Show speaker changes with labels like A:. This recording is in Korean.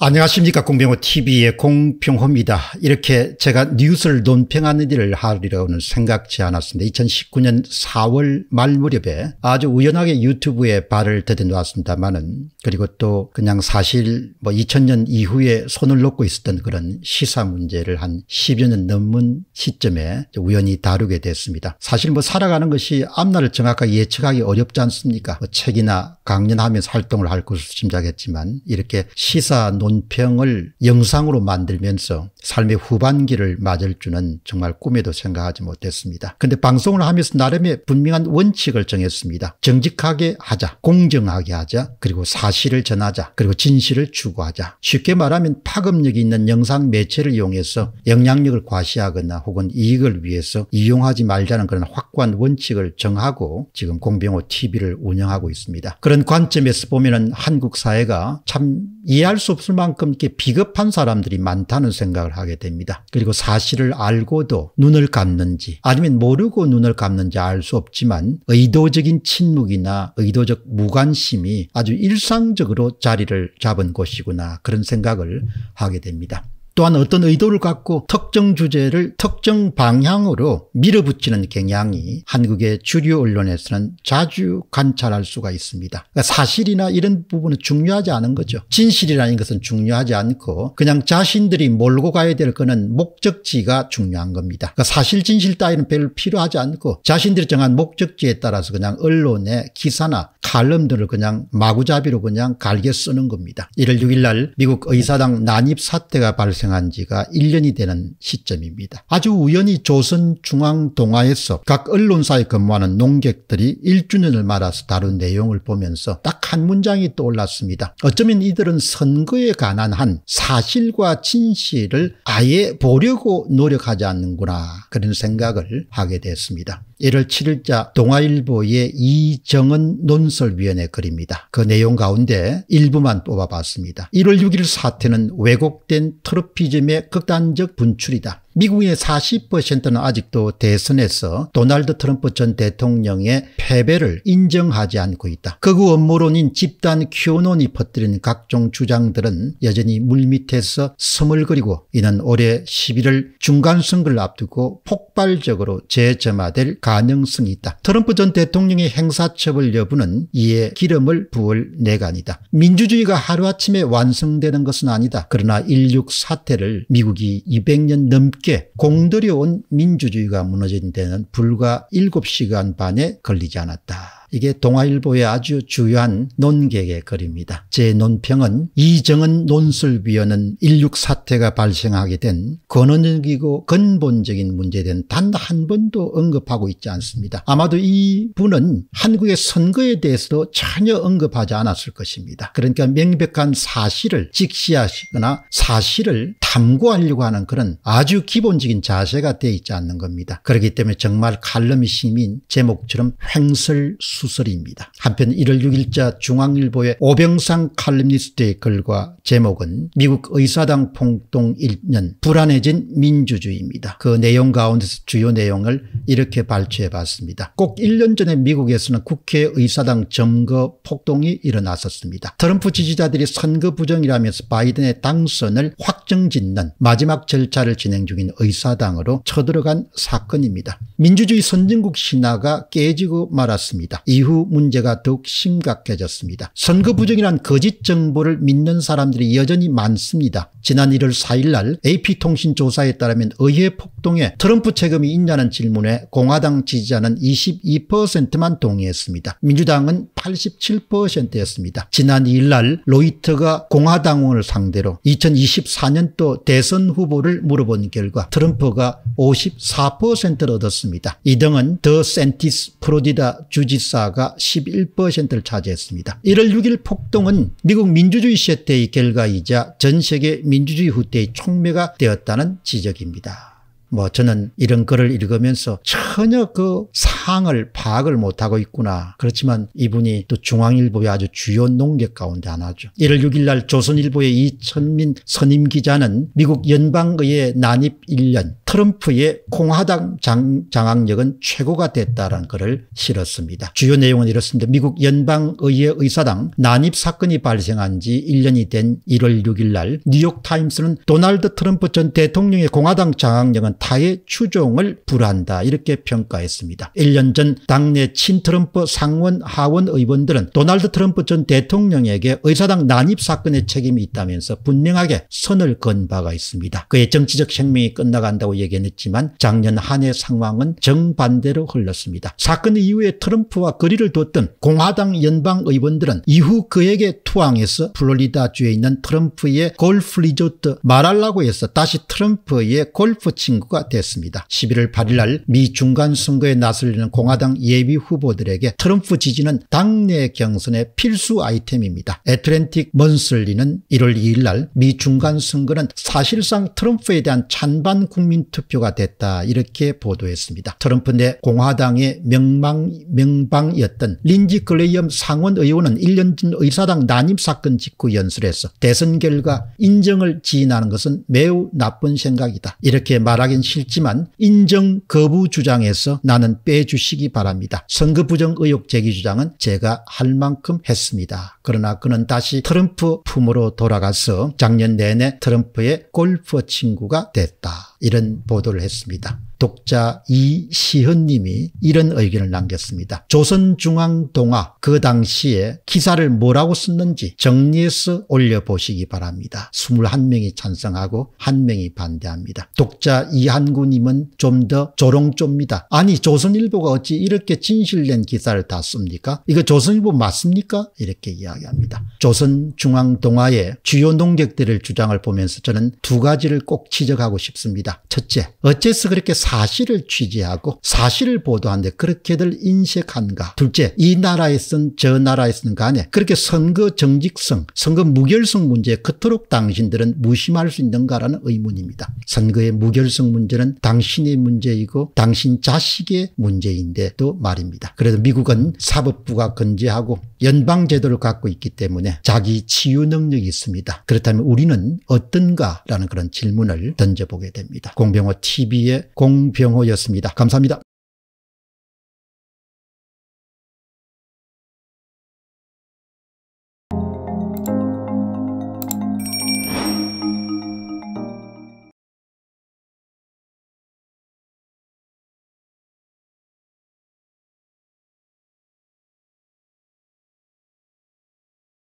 A: 안녕하십니까 공병호TV의 공평호입니다. 이렇게 제가 뉴스를 논평하는 일을 하리라고는 생각지 않았습니다. 2019년 4월 말 무렵에 아주 우연하게 유튜브에 발을 대대놓았습니다만은 그리고 또 그냥 사실 뭐 2000년 이후에 손을 놓고 있었던 그런 시사 문제를 한 10여 년 넘은 시점에 우연히 다루게 됐습니다. 사실 뭐 살아가는 것이 앞날을 정확하게 예측하기 어렵지 않습니까 뭐 책이나 강연하면서 활동을 할 것으로 짐작했지만 이렇게 시사 논 논평을 영상으로 만들면서 삶의 후반기를 맞을 줄은 정말 꿈에도 생각하지 못했습니다. 근데 방송을 하면서 나름의 분명한 원칙을 정했습니다. 정직하게 하자, 공정하게 하자, 그리고 사실을 전하자, 그리고 진실을 추구하자. 쉽게 말하면 파급력이 있는 영상 매체를 이용해서 영향력을 과시하거나 혹은 이익을 위해서 이용하지 말자는 그런 확고한 원칙을 정하고 지금 공병호 TV를 운영하고 있습니다. 그런 관점에서 보면 한국 사회가 참 이해할 수 없을 만큼 이렇게 비겁한 사람들이 많다는 생각을 하게 됩니다. 그리고 사실을 알고도 눈을 감는지 아니면 모르고 눈을 감는지 알 수 없지만 의도적인 침묵이나 의도적 무관심이 아주 일상적으로 자리를 잡은 곳이구나 그런 생각을 하게 됩니다. 또한 어떤 의도를 갖고 특정 주제를 특정 방향으로 밀어붙이는 경향이 한국의 주류 언론에서는 자주 관찰할 수가 있습니다. 그러니까 사실이나 이런 부분은 중요하지 않은 거죠. 진실이라는 것은 중요하지 않고 그냥 자신들이 몰고 가야 될 거는 목적지가 중요한 겁니다. 그러니까 사실 진실 따위는 별 필요하지 않고 자신들이 정한 목적지에 따라서 그냥 언론의 기사나 칼럼들을 그냥 마구잡이로 그냥 갈게 쓰는 겁니다. 1월 6일 날 미국 의사당 난입 사태가 발생 탄생한 지가 1년이 되는 시점입니다. 아주 우연히 조선중앙동화에서각 언론사에 근무하는 농객들이 1주년을 맞아서 다룬 내용을 보면서 딱 한 문장이 떠올랐습니다. 어쩌면 이들은 선거에 관한 한 사실과 진실을 아예 보려고 노력하지 않는구나 그런 생각을 하게 됐습니다. 1월 7일자 동아일보의 이정은 논설위원회 글입니다. 그 내용 가운데 일부만 뽑아봤습니다. 1월 6일 사태는 왜곡된 트로피즘의 극단적 분출이다. 미국의 40%는 아직도 대선에서 도널드 트럼프 전 대통령의 패배를 인정하지 않고 있다. 그우업무론인 집단 큐논이 퍼뜨린 각종 주장들은 여전히 물밑에서 스물거리고 이는 올해 11월 중간선거를 앞두고 폭발적으로 재점화될 가능성이 있다. 트럼프 전 대통령의 행사처벌 여부는 이에 기름을 부을 내간이다. 민주주의가 하루아침에 완성되는 것은 아니다. 그러나 인륙 사태를 미국이 200년 넘게 쉽게 공들여온 민주주의가 무너진 데는 불과 7시간 반에 걸리지 않았다. 이게 동아일보의 아주 주요한 논객의 글입니다. 제 논평은 이정은 논술비원은16 사태가 발생하게 된 권원적이고 근본적인 문제된 단 한 번도 언급하고 있지 않습니다. 아마도 이 분은 한국의 선거에 대해서도 전혀 언급하지 않았을 것입니다. 그러니까 명백한 사실을 직시하시거나 사실을 탐구하려고 하는 그런 아주 기본적인 자세가 되어 있지 않는 겁니다. 그렇기 때문에 정말 칼럼이 심인 제목처럼 횡설수 수설입니다. 한편 1월 6일자 중앙일보의 오병상 칼럼니스트의 글과 제목은 미국 의사당 폭동 1년 불안해진 민주주의입니다. 그 내용 가운데서 주요 내용을 이렇게 발췌해봤습니다. 꼭 1년 전에 미국에서는 국회 의사당 점거 폭동이 일어났었습니다. 트럼프 지지자들이 선거 부정이라면서 바이든의 당선을 확정짓는 마지막 절차를 진행 중인 의사당으로 쳐들어간 사건입니다. 민주주의 선진국 신화가 깨지고 말았습니다. 이후 문제가 더욱 심각해졌습니다. 선거 부정이란 거짓 정보를 믿는 사람들이 여전히 많습니다. 지난 1월 4일 날 AP통신 조사에 따르면 의회 폭 합동에 트럼프 책임이 있냐는 질문에 공화당 지지자는 22%만 동의했습니다. 민주당은 87%였습니다. 지난 2일날 로이터가 공화당원을 상대로 2024년도 대선 후보를 물어본 결과 트럼프가 54%를 얻었습니다. 2등은 더 센티스 프로디다 주지사가 11%를 차지했습니다. 1월 6일 폭동은 미국 민주주의 세대의 결과이자 전 세계 민주주의 후퇴의 촉매가 되었다는 지적입니다. 뭐 저는 이런 글을 읽으면서 전혀 그 상을 황 파악을 못하고 있구나. 그렇지만 이분이 또 중앙일보의 아주 주요 농객 가운데 하나죠. 1월 6일 날 조선일보의 이천민 선임 기자는 미국 연방의 난입 1년 트럼프의 공화당 장, 장악력은 최고가 됐다라는 글을 실었습니다. 주요 내용은 이렇습니다. 미국 연방의회 의사당 난입 사건이 발생한 지 1년이 된 1월 6일 날 뉴욕타임스는 도널드 트럼프 전 대통령의 공화당 장악력은 단타의 추종을 불한다 이렇게 평가했습니다. 1년 전 당내 친트럼프 상원 하원 의원들은 도널드 트럼프 전 대통령에게 의사당 난입 사건의 책임이 있다면서 분명하게 선을 건 바가 있습니다. 그의 정치적 생명이 끝나간다고 얘기했지만 작년 한 해 상황은 정반대로 흘렀습니다. 사건 이후에 트럼프와 거리를 뒀던 공화당 연방 의원들은 이후 그에게 투항해서 플로리다주에 있는 트럼프의 골프 리조트 말하려고 해서 다시 트럼프의 골프 친구 선거가 됐습니다. 11월 8일 날 미 중간 선거에 나설리는 공화당 예비 후보들에게 트럼프 지지는 당내 경선의 필수 아이템입니다. 애틀랜틱 먼슬리는 1월 2일 날 미 중간 선거는 사실상 트럼프에 대한 찬반 국민 투표가 됐다 이렇게 보도했습니다. 트럼프 내 공화당의 명망 명방이었던 린지 글레이엄 상원 의원은 1년 전 의사당 난임 사건 직후 연설에서 대선 결과 인정을 지인하는 것은 매우 나쁜 생각이다. 이렇게 말하긴 말은 싫지만 인정 거부 주장에서 나는 빼주시기 바랍니다. 선거 부정 의혹 제기 주장은 제가 할 만큼 했습니다. 그러나 그는 다시 트럼프 품으로 돌아가서 작년 내내 트럼프의 골프 친구가 됐다. 이런 보도를 했습니다. 독자 이시현님이 이런 의견을 남겼습니다. 조선중앙동화 그 당시에 기사를 뭐라고 썼는지 정리해서 올려보시기 바랍니다. 21명이 찬성하고 1명이 반대합니다. 독자 이한구님은 좀 더 조롱조입니다. 아니 조선일보가 어찌 이렇게 진실된 기사를 다 씁니까? 이거 조선일보 맞습니까? 이렇게 이야기합니다. 조선중앙동화의 주요 농객들을 주장을 보면서 저는 두 가지를 꼭 지적하고 싶습니다. 첫째, 어째서 그렇게 사실을 취재하고 사실을 보도하는데 그렇게들 인색한가. 둘째 이 나라에 쓴저 나라에 쓰 간에 그렇게 선거 정직성 선거 무결성 문제에 그토록 당신들은 무심할 수 있는가라는 의문입니다. 선거의 무결성 문제는 당신의 문제이고 당신 자식의 문제인데도 말입니다. 그래도 미국은 사법부가 건재하고 연방제도를 갖고 있기 때문에 자기 치유 능력이 있습니다. 그렇다면 우리는 어떤가라는 그런 질문을 던져보게 됩니다. 공병호 TV의 공 성병호였습니다. 감사합니다.